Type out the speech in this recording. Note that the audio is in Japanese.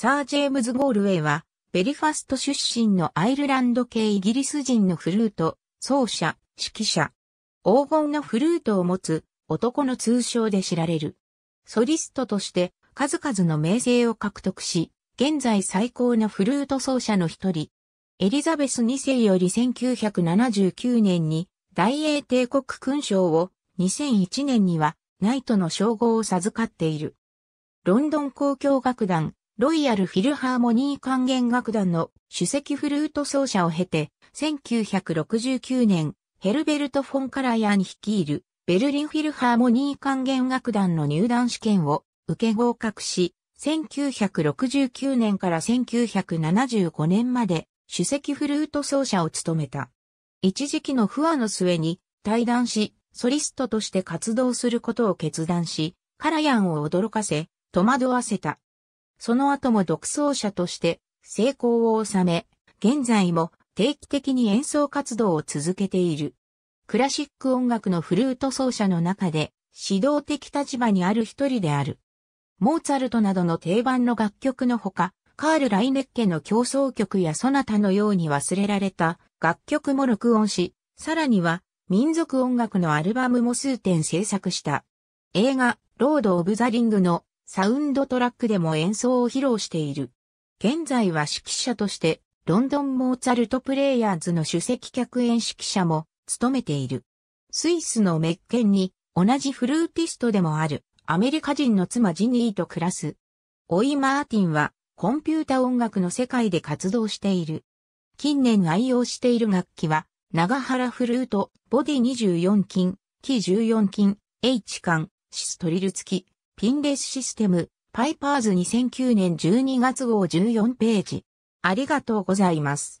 サー・ジェームズ・ゴールウェイは、ベリファスト出身のアイルランド系イギリス人のフルート、奏者、指揮者。黄金のフルートを持つ男の通称で知られる。ソリストとして数々の名声を獲得し、現在最高のフルート奏者の一人。エリザベス2世より1979年に大英帝国勲章を2001年にはナイトの称号を授かっている。ロンドン交響楽団ロイヤルフィルハーモニー管弦楽団の首席フルート奏者を経て、1969年、ヘルベルト・フォン・カラヤン率いるベルリンフィルハーモニー管弦楽団の入団試験を受け合格し、1969年から1975年まで首席フルート奏者を務めた。一時期の不和の末に対談し、ソリストとして活動することを決断し、カラヤンを驚かせ、戸惑わせた。その後も独奏者として成功を収め、現在も定期的に演奏活動を続けている。クラシック音楽のフルート奏者の中で指導的立場にある一人である。モーツァルトなどの定番の楽曲のほか、カール・ライネッケの競争曲やソナタのように忘れられた楽曲も録音し、さらには民族音楽のアルバムも数点制作した。映画、ロード・オブ・ザ・リングのサウンドトラックでも演奏を披露している。現在は指揮者として、ロンドンモーツァルトプレイヤーズの首席客演指揮者も務めている。スイスのメッケンに同じフルーティストでもあるアメリカ人の妻ジニーと暮らす。オイ・マーティンはコンピュータ音楽の世界で活動している。近年愛用している楽器は長原フルート、ボディ24金、キ14金、H 管、シストリル付き、ピンレスシステム、パイパーズ2009年12月号14ページ。ありがとうございます。